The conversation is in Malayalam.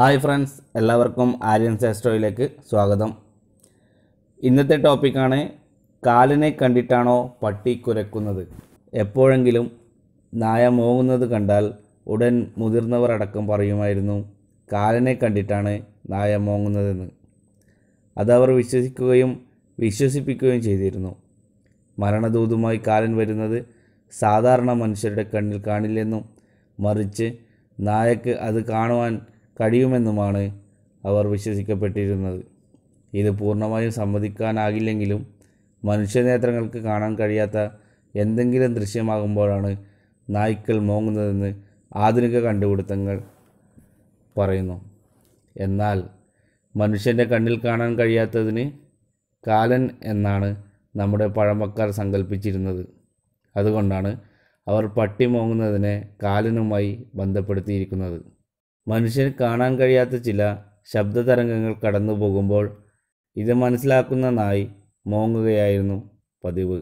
ഹായ് ഫ്രണ്ട്സ് എല്ലാവർക്കും ആര്യൻ സാസ്ട്രോയിലേക്ക് സ്വാഗതം ഇന്നത്തെ ടോപ്പിക്കാണ് കാലിനെ കണ്ടിട്ടാണോ പട്ടി കുരക്കുന്നത് എപ്പോഴെങ്കിലും നായ മോങ്ങുന്നത് കണ്ടാൽ ഉടൻ മുതിർന്നവർ അടക്കം പറയുമായിരുന്നു കാലിനെ കണ്ടിട്ടാണ് നായ മോങ്ങുന്നതെന്ന് അതവർ വിശ്വസിക്കുകയും വിശ്വസിപ്പിക്കുകയും ചെയ്തിരുന്നു മരണദൂതുമായി കാലൻ വരുന്നത് സാധാരണ മനുഷ്യരുടെ കണ്ണിൽ കാണില്ലെന്നും മറിച്ച് നായക്ക് അത് കാണുവാൻ കഴിയുമെന്നുമാണ് അവർ വിശ്വസിക്കപ്പെട്ടിരുന്നത് ഇത് പൂർണ്ണമായും സമ്മതിക്കാനാകില്ലെങ്കിലും മനുഷ്യനേത്രങ്ങൾക്ക് കാണാൻ കഴിയാത്ത എന്തെങ്കിലും ദൃശ്യമാകുമ്പോഴാണ് നായ്ക്കൾ മോങ്ങുന്നതെന്ന് ആധുനിക കണ്ടുപിടുത്തങ്ങൾ പറയുന്നു എന്നാൽ മനുഷ്യൻ്റെ കണ്ണിൽ കാണാൻ കഴിയാത്തതിന് കാലൻ എന്നാണ് നമ്മുടെ പഴമക്കാർ സങ്കല്പിച്ചിരുന്നത് അതുകൊണ്ടാണ് അവർ പട്ടി മോങ്ങുന്നതിനെ കാലനുമായി ബന്ധപ്പെടുത്തിയിരിക്കുന്നത് മനുഷ്യന് കാണാൻ കഴിയാത്ത ചില ശബ്ദതരംഗങ്ങൾ കടന്നു പോകുമ്പോൾ ഇത് മനസ്സിലാക്കുന്ന നായി മോങ്ങുകയായിരുന്നു പതിവ്